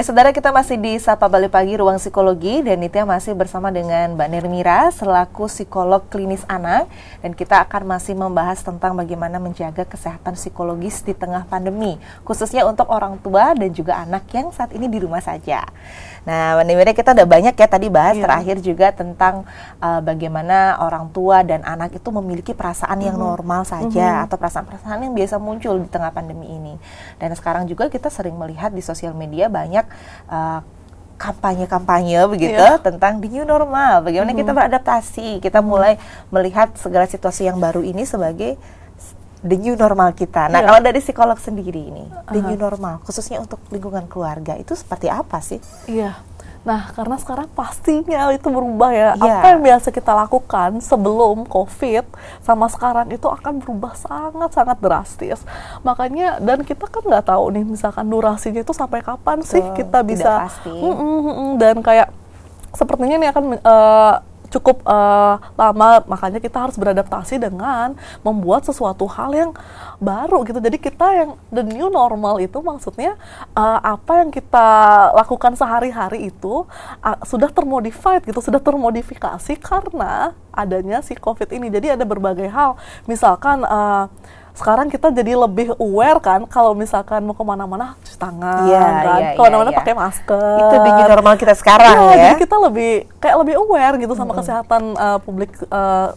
Ya saudara kita masih di Sapa Balik Pagi Ruang Psikologi dan Nitya masih bersama dengan Mbak Nirmira selaku psikolog klinis anak dan kita akan masih membahas tentang bagaimana menjaga kesehatan psikologis di tengah pandemi khususnya untuk orang tua dan juga anak yang saat ini di rumah saja. Nah Mbak Nirmira kita udah banyak ya tadi bahas yeah. terakhir juga tentang uh, bagaimana orang tua dan anak itu memiliki perasaan mm yang normal saja mm -hmm. atau perasaan-perasaan yang biasa muncul di tengah pandemi ini dan sekarang juga kita sering melihat di sosial media banyak uh, kampanye-kampanye begitu yeah. tentang di new normal, bagaimana mm -hmm. kita beradaptasi, kita mulai melihat segala situasi yang baru ini sebagai the new normal kita. Nah, yeah. kalau dari psikolog sendiri ini, uh -huh. the new normal khususnya untuk lingkungan keluarga itu seperti apa sih? Iya. Yeah. Nah, karena sekarang pastinya itu berubah ya. Yeah. Apa yang biasa kita lakukan sebelum COVID sama sekarang itu akan berubah sangat-sangat drastis. Makanya dan kita kan nggak tahu nih misalkan durasinya itu sampai kapan sih sih kita bisa mm -mm, mm dan kayak sepertinya ini akan uh, cukup uh, lama makanya kita harus beradaptasi dengan membuat sesuatu hal yang baru gitu jadi kita yang the new normal itu maksudnya uh, apa yang kita lakukan sehari-hari itu uh, sudah termodified gitu sudah termodifikasi karena adanya si covid ini jadi ada berbagai hal misalkan uh, sekarang kita jadi lebih aware kan kalau misalkan mau kemana-mana cuci tangan yeah, kan yeah, iya, kemana-mana yeah, pakai masker itu di normal kita sekarang yeah, ya jadi kita lebih kayak lebih aware gitu sama mm -hmm. kesehatan uh, publik masing eh,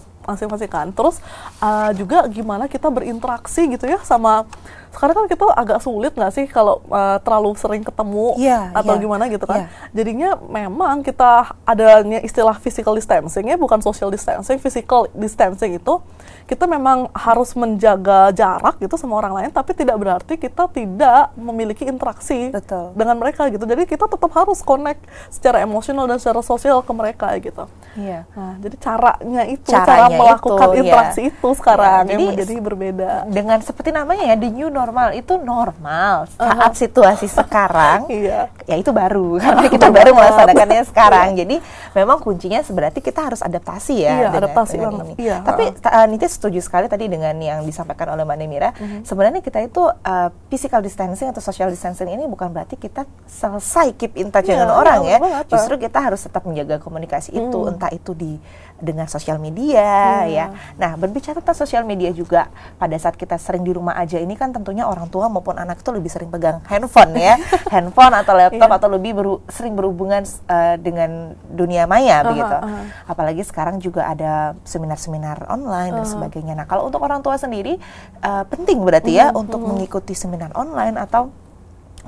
masing-masing kan terus uh, juga gimana kita berinteraksi gitu ya sama sekarang kan kita agak sulit nggak sih kalau uh, terlalu sering ketemu yeah, atau yeah. gimana gitu kan. Yeah. Jadinya memang kita adanya istilah physical distancing ya bukan social distancing, physical distancing itu kita memang harus menjaga jarak gitu sama orang lain tapi tidak berarti kita tidak memiliki interaksi Betul. dengan mereka gitu. Jadi kita tetap harus connect secara emosional dan secara sosial ke mereka gitu. Iya. Nah, jadi caranya itu caranya cara melakukan itu, iya. interaksi yeah. itu sekarang iya, jadi, yang menjadi berbeda. Dengan seperti namanya ya the new normal normal itu normal saat uh-huh. situasi sekarang yeah. ya itu baru karena kita baru melaksanakannya iya. sekarang yeah. jadi memang kuncinya sebenarnya kita harus adaptasi ya yeah, iya, adaptasi dengan ini yeah. tapi uh, eh, Nita setuju sekali tadi dengan yang disampaikan oleh Mbak Nemira mm -hmm. sebenarnya kita itu uh, physical distancing atau social distancing ini bukan berarti kita selesai keep in touch yeah, dengan iya, orang yeah, ya justru kita harus tetap menjaga komunikasi itu mm. entah itu di dengan sosial media hmm. ya. Iya. Nah, berbicara tentang sosial media juga pada saat kita sering di rumah aja ini kan tentunya orang tua maupun anak itu lebih sering pegang handphone ya. handphone atau laptop yeah. atau lebih beru sering berhubungan uh, dengan dunia maya uh -huh, begitu. Uh -huh. Apalagi sekarang juga ada seminar-seminar online uh -huh. dan sebagainya. Nah, kalau untuk orang tua sendiri uh, penting berarti uh -huh. ya uh mhm, -huh. untuk mhm. mengikuti seminar online atau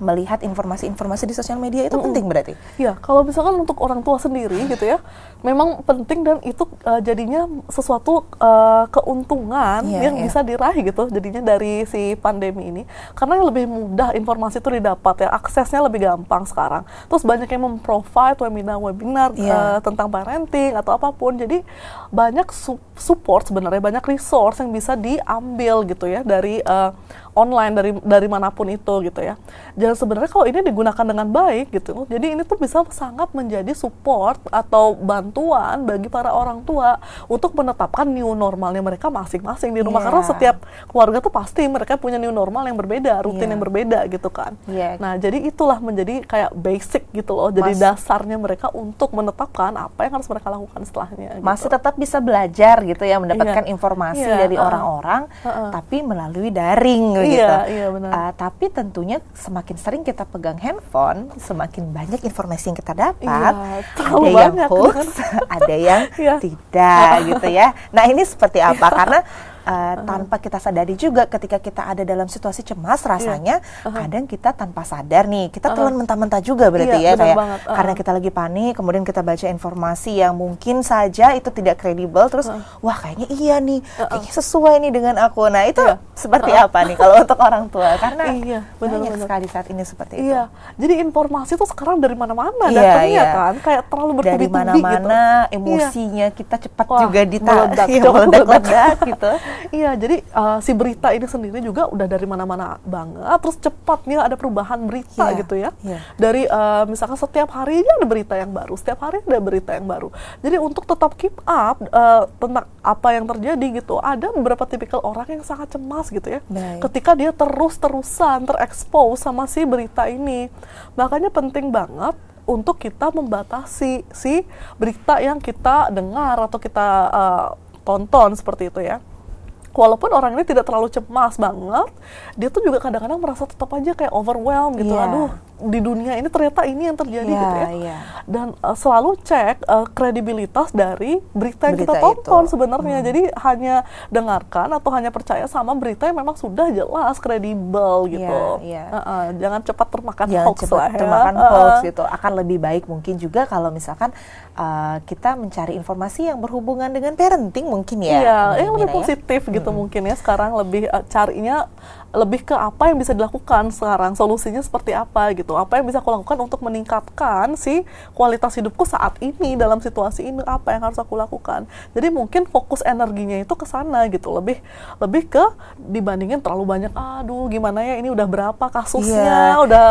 melihat informasi-informasi di sosial media itu mm -mm. penting berarti. Ya, kalau misalkan untuk orang tua sendiri gitu ya, memang penting dan itu uh, jadinya sesuatu uh, keuntungan yeah, yang yeah. bisa diraih gitu jadinya dari si pandemi ini karena lebih mudah informasi itu didapat ya, aksesnya lebih gampang sekarang. Terus banyak yang memprovide webinar-webinar yeah. uh, iya. tentang parenting atau apapun. Jadi banyak su support sebenarnya, banyak resource yang bisa diambil gitu ya dari uh, online dari dari manapun itu gitu ya. Jadi sebenarnya kalau ini digunakan dengan baik gitu, jadi ini tuh bisa sangat menjadi support atau bantuan bagi para orang tua untuk menetapkan new normalnya mereka masing-masing di rumah yeah. karena iya. setiap keluarga tuh pasti mereka punya new normal yang berbeda, rutin yeah. yang iya. berbeda gitu kan. Yeah. Nah, jadi itulah menjadi kayak basic gitu loh, jadi Mas, dasarnya mereka untuk menetapkan apa yang harus mereka lakukan setelahnya. Gitu. Masih tetap bisa belajar gitu ya, mendapatkan yeah. informasi yeah. dari orang-orang, uh, uh. tapi melalui daring gitu gitu. Iya, iya benar. Uh, tapi tentunya semakin sering kita pegang handphone, semakin banyak informasi yang kita dapat. Iya, ada yang hoax, ada yang iya. tidak gitu ya. Nah, ini seperti apa? Iya. Karena uh, eh, -huh. tanpa kita sadari juga ketika kita ada dalam situasi cemas iya. rasanya uh -huh. kadang kita tanpa sadar nih kita uh -huh. telan mentah-mentah juga berarti iya, ya kayak Uh -huh. karena kita lagi panik kemudian kita baca informasi yang mungkin saja itu tidak kredibel terus uh -huh. wah kayaknya iya nih kayaknya sesuai nih dengan aku nah itu -huh. Iya. seperti uh -huh. apa nih kalau untuk orang tua karena iya, bener, banyak sekali saat ini seperti itu iya, jadi informasi itu sekarang dari mana-mana iya, datangnya iya. kan kayak terlalu bertubi-tubi dari gitu. mana-mana gitu. emosinya iya. kita cepat wah, juga ditarik meledak gitu iya jadi uh, si berita ini sendiri juga udah dari mana-mana banget terus cepatnya ada perubahan berita yeah. gitu ya yeah. dari uh, misalkan setiap harinya ada berita yang baru setiap hari ada berita yang baru jadi untuk tetap keep up uh, tentang apa yang terjadi gitu ada beberapa tipikal orang yang sangat cemas gitu ya Baik. ketika dia terus-terusan terekspos sama si berita ini makanya penting banget untuk kita membatasi si berita yang kita dengar atau kita uh, tonton seperti itu ya walaupun orang ini tidak terlalu cemas banget, dia tuh juga kadang-kadang merasa tetap aja kayak overwhelmed gitu. Yeah. Aduh, di dunia ini ternyata ini yang terjadi yeah, gitu ya. Yeah. Dan uh, selalu cek uh, kredibilitas dari berita yang berita kita tonton sebenarnya. Hmm. Jadi hanya dengarkan atau hanya percaya sama berita yang memang sudah jelas kredibel ya, gitu. Yeah, ya. yeah. Uh -uh. Jangan cepat termakan Jangan hoax cepat lah ya. termakan uh. hoax gitu. Akan lebih baik mungkin juga kalau misalkan uh, kita mencari informasi yang berhubungan dengan parenting mungkin ya. yeah, yang lebih ya. positif gitu hmm. mungkin ya sekarang lebih uh, carinya lebih ke apa yang bisa dilakukan sekarang, solusinya seperti apa gitu. Apa yang bisa aku lakukan untuk meningkatkan si kualitas hidupku saat ini dalam situasi ini apa yang harus aku lakukan. Jadi mungkin fokus energinya itu ke sana gitu, lebih lebih ke dibandingin terlalu banyak aduh gimana ya ini udah berapa kasusnya, yeah. udah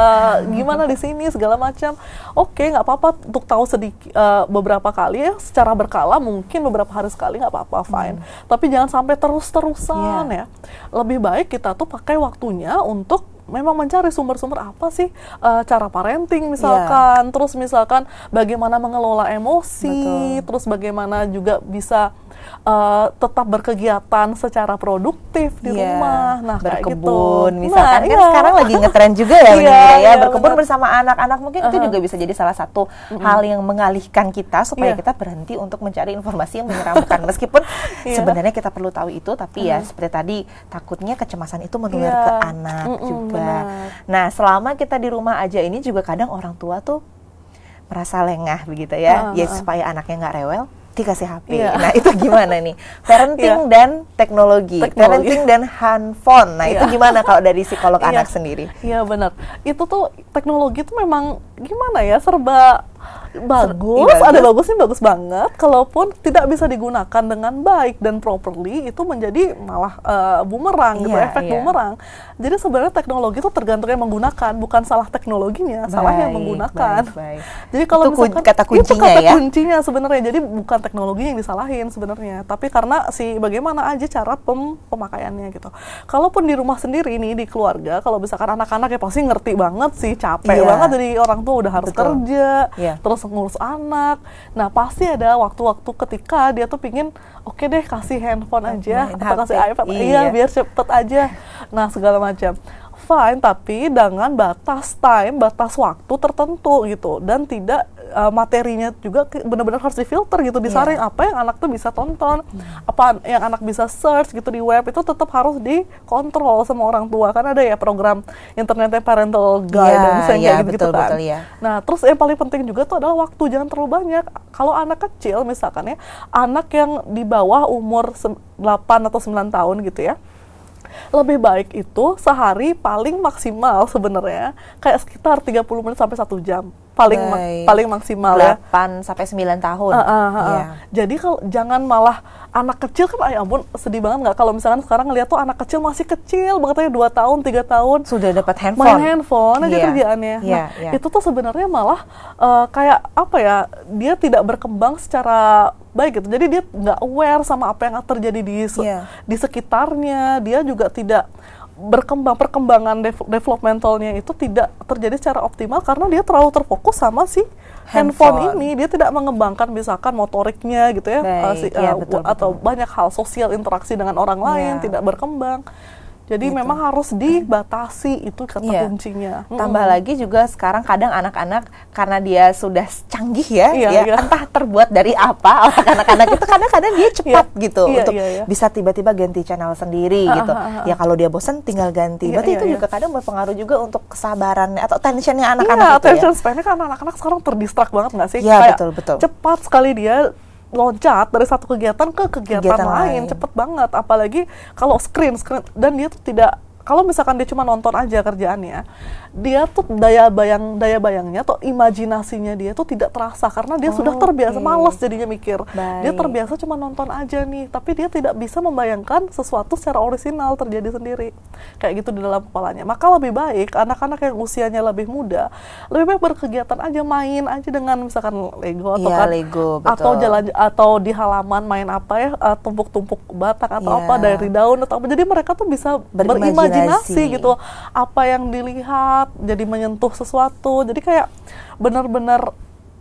gimana di sini segala macam. Oke, nggak apa-apa untuk tahu sedikit uh, beberapa kali ya secara berkala mungkin beberapa hari sekali nggak apa-apa fine. Hmm. Tapi jangan sampai terus-terusan yeah. ya. Lebih baik kita tuh pakai sampai waktunya untuk memang mencari sumber-sumber apa sih uh, cara parenting iya. misalkan, yeah. terus misalkan bagaimana mengelola emosi, Betul. terus bagaimana juga bisa uh, tetap berkegiatan secara produktif di yeah. rumah. Nah, gitu. berkebun gitu. misalkan nah, kan iya. sekarang lagi ngetren juga ya, ya iya, ya, berkebun iya, bersama anak-anak mungkin uh -huh. itu uh-huh. juga bisa jadi salah satu uh -huh. hal yang mengalihkan kita supaya yeah. kita berhenti untuk mencari informasi yang menyeramkan. Meskipun yeah. sebenarnya kita perlu tahu itu tapi uh -huh. ya seperti tadi takutnya kecemasan itu menular yeah. ke iya. anak mm -mm, juga. Nah, selama kita di rumah aja ini juga kadang orang tua tuh merasa lengah begitu ya. Uh, uh. Ya ah, ah. supaya anaknya nggak rewel, dikasih HP. Yeah. Nah, itu gimana nih? Parenting yeah. dan teknologi. teknologi, parenting dan handphone. Nah, yeah. itu iya. gimana kalau dari psikolog iya. anak sendiri? Iya, yeah, benar. Itu tuh teknologi tuh memang gimana ya, serba bagus, iya, ada ada iya. bagusnya bagus banget. Kalaupun tidak bisa digunakan dengan baik dan properly, itu menjadi malah uh, bumerang yeah, gitu, iya, efek bumerang. Jadi sebenarnya teknologi itu tergantung yang menggunakan, bukan salah teknologinya, baik, salah yang menggunakan. Baik, baik. Jadi kalau itu misalkan kata kuncinya itu kata ya? kuncinya sebenarnya. Jadi bukan teknologi yang disalahin sebenarnya, tapi karena si bagaimana aja cara pem pemakaiannya gitu. Kalaupun di rumah sendiri nih di keluarga, kalau misalkan anak-anak ya pasti ngerti banget sih, capek yeah. banget jadi orang tua udah harus Betul. kerja, yeah. terus ngurus anak nah pasti ada waktu-waktu ketika dia tuh pingin oke okay deh kasih handphone aja Main atau kasih iPad iya. iya biar cepet aja nah segala macam fine tapi dengan batas time batas waktu tertentu gitu dan tidak uh, materinya juga benar-benar harus difilter gitu iya. disaring yeah. apa yang anak tuh bisa tonton hmm. apa yang anak bisa search gitu di web itu tetap harus dikontrol sama orang tua kan ada ya program internetnya parental guidance yeah, yeah, kayak gitu, kan betul, yeah. nah terus yang paling penting juga tuh adalah waktu jangan terlalu banyak kalau anak kecil misalkan ya anak yang di bawah umur 8 atau 9 tahun gitu ya lebih baik itu sehari paling maksimal sebenarnya kayak sekitar 30 menit sampai satu jam paling ma paling maksimal 8 ya. sampai 9 tahun. Uh, uh, uh, yeah. Jadi kalau jangan malah anak kecil kan ya pun sedih banget nggak kalau misalkan sekarang ngeliat tuh anak kecil masih kecil banget aja ya, 2 tahun, tiga tahun sudah dapat handphone. Main handphone aja yeah. kerjaannya. Yeah, nah, yeah. Iya. itu tuh sebenarnya malah uh, kayak apa ya? Dia tidak berkembang secara baik gitu. Jadi dia nggak aware sama apa yang terjadi di yeah. di sekitarnya. Dia juga tidak berkembang perkembangan dev, developmentalnya itu tidak terjadi secara optimal karena dia terlalu terfokus sama si handphone, handphone ini dia tidak mengembangkan misalkan motoriknya gitu ya, eh, Baik, uh, si, uh, betul, atau betul. banyak hal sosial interaksi dengan orang lain ya. tidak berkembang jadi gitu. memang harus dibatasi itu kata yeah. kuncinya. Tambah -hmm. lagi juga sekarang kadang anak-anak karena dia sudah canggih ya, yeah, ya yeah. entah terbuat dari apa otak anak-anak itu kadang-kadang dia iya. cepat yeah. gitu yeah, untuk yeah, yeah. bisa tiba-tiba ganti channel sendiri ah, gitu. Uh, uh, ya kalau dia bosan tinggal ganti. Yeah, Berarti yeah, itu yeah. juga kadang berpengaruh juga untuk kesabaran atau tensionnya iya, anak-anak yeah, itu ya. tension ya. karena anak-anak sekarang terdistrak banget nggak sih? Iya yeah, betul betul. Cepat sekali dia loncat dari satu kegiatan ke kegiatan, kegiatan lain. lain cepet banget apalagi kalau screen screen dan dia tuh tidak kalau misalkan dia cuma nonton aja kerjaannya, dia tuh daya bayang daya bayangnya atau imajinasinya dia tuh tidak terasa karena dia oh, sudah terbiasa okay. malas jadinya mikir. Baik. Dia terbiasa cuma nonton aja nih, tapi dia tidak bisa membayangkan sesuatu secara orisinal terjadi sendiri. Kayak gitu di dalam kepalanya. Maka lebih baik anak-anak yang usianya lebih muda, lebih baik berkegiatan aja main aja dengan misalkan Lego atau ya, kan, Lego, betul. atau jalan atau di halaman main apa ya eh, tumpuk-tumpuk batak atau ya. apa iya. dari daun atau apa. Jadi mereka tuh bisa berimajinasi imajinasi iya gitu apa yang dilihat jadi menyentuh sesuatu jadi kayak benar-benar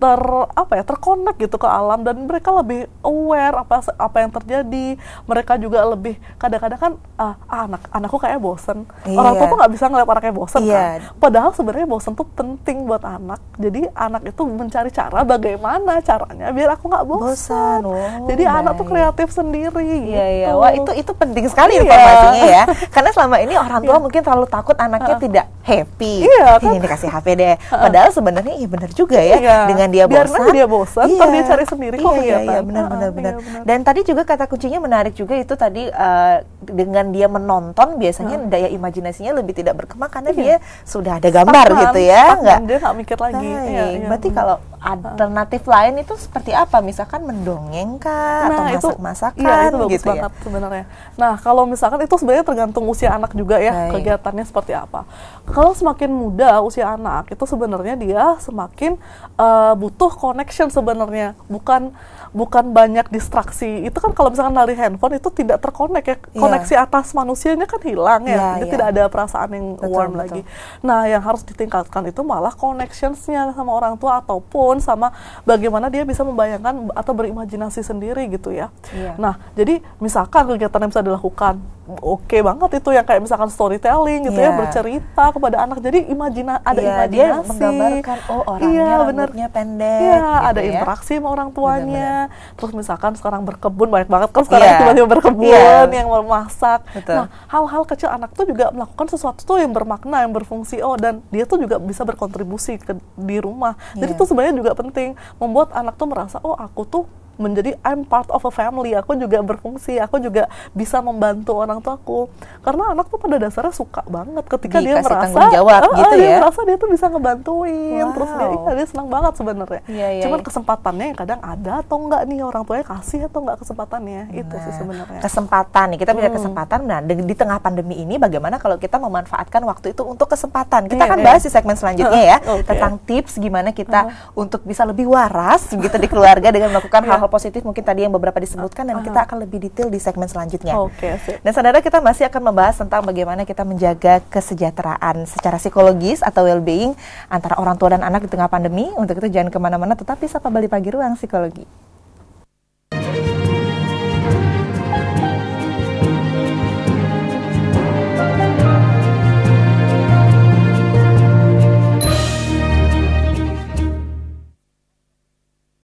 ter apa ya terkonek gitu ke alam dan mereka lebih aware apa apa yang terjadi mereka juga lebih kadang-kadang kan uh, anak anakku kayak bosen iya. orang tua tuh nggak bisa ngeliat anaknya bosen iya. kan padahal sebenarnya bosen tuh penting buat anak jadi anak itu mencari cara bagaimana caranya biar aku nggak bosen, bosen. Oh, jadi baik. anak tuh kreatif sendiri iya, iya. gitu iya. wah itu itu penting sekali iya. informasinya ya karena selama ini orang tua iya. mungkin terlalu takut anaknya uh. tidak happy. Iya, kan? Ini dikasih HP deh. Padahal sebenarnya iya benar juga ya. Iya. Dengan dia Biar bosan. dia bosan, iya. Kan dia cari sendiri kok iya, iya, iya benar, benar, benar. Iya, benar. Dan tadi juga kata kuncinya menarik juga itu tadi uh, dengan dia menonton biasanya hmm. daya imajinasinya lebih tidak berkembang karena iya. dia sudah ada gambar Stakan, gitu kan? ya, enggak. Dia nggak mikir lagi. Nah, iya, iya, berarti iya. kalau alternatif lain itu seperti apa? Misalkan mendongeng kah nah, atau masak-masakan iya, itu bagus gitu ya? banget sebenarnya. Nah, kalau misalkan itu sebenarnya tergantung usia anak juga ya, Baik. kegiatannya seperti apa. Kalau semakin muda usia anak, itu sebenarnya dia semakin uh, butuh connection sebenarnya, bukan bukan banyak distraksi. Itu kan kalau misalkan dari handphone itu tidak terkonek ya, iya. koneksi yeah. atas manusianya kan hilang ya. Yeah, Jadi yeah. tidak ada perasaan yang warm betul. lagi. Nah, yang harus ditingkatkan itu malah connection-nya sama orang tua ataupun respon sama bagaimana dia bisa membayangkan atau berimajinasi sendiri gitu ya. Yeah. Nah, jadi misalkan kegiatan yang bisa dilakukan oke okay banget itu yang kayak misalkan storytelling gitu yeah. ya iya. bercerita kepada anak jadi imajina ada yeah, imajinasi dia menggambarkan oh orangnya yeah, iya, rambutnya pendek yeah, gitu ada ya. interaksi sama orang tuanya bener, bener. terus misalkan sekarang berkebun banyak banget kan sekarang yeah. tiba-tiba berkebun yeah. yang memasak Betul. nah hal-hal kecil anak tuh juga melakukan sesuatu tuh yang bermakna yang berfungsi oh dan dia tuh juga bisa berkontribusi ke di rumah yeah. jadi itu iya. sebenarnya juga penting membuat anak tuh merasa oh aku tuh menjadi I'm part of a family aku juga berfungsi aku juga bisa membantu orang tua aku karena anak tuh pada dasarnya suka banget ketika Dikasih dia merasa jawab, ah, gitu dia ya? merasa dia tuh bisa ngebantuin wow. terus dia iya, dia senang banget sebenarnya Yeah, yeah, cuman yeah. kesempatannya yang kadang ada atau enggak nih orang tuanya kasih atau enggak kesempatannya nah, itu sih nah, sebenarnya kesempatan nih kita punya hmm. kesempatan nah di, di tengah pandemi ini bagaimana kalau kita memanfaatkan waktu itu untuk kesempatan kita yeah, akan iya. bahas di segmen selanjutnya ya okay. tentang tips gimana kita uh untuk bisa lebih waras gitu di keluarga dengan melakukan iya. hal hal positif mungkin tadi yang beberapa disebutkan dan uh -huh. kita ah. akan lebih detail di segmen selanjutnya. Oke. Okay, dan saudara kita masih akan membahas tentang bagaimana kita menjaga kesejahteraan secara psikologis atau well-being antara orang tua dan anak di tengah pandemi. Untuk itu jangan kemana-mana, tetapi sapa Bali Pagi Ruang Psikologi.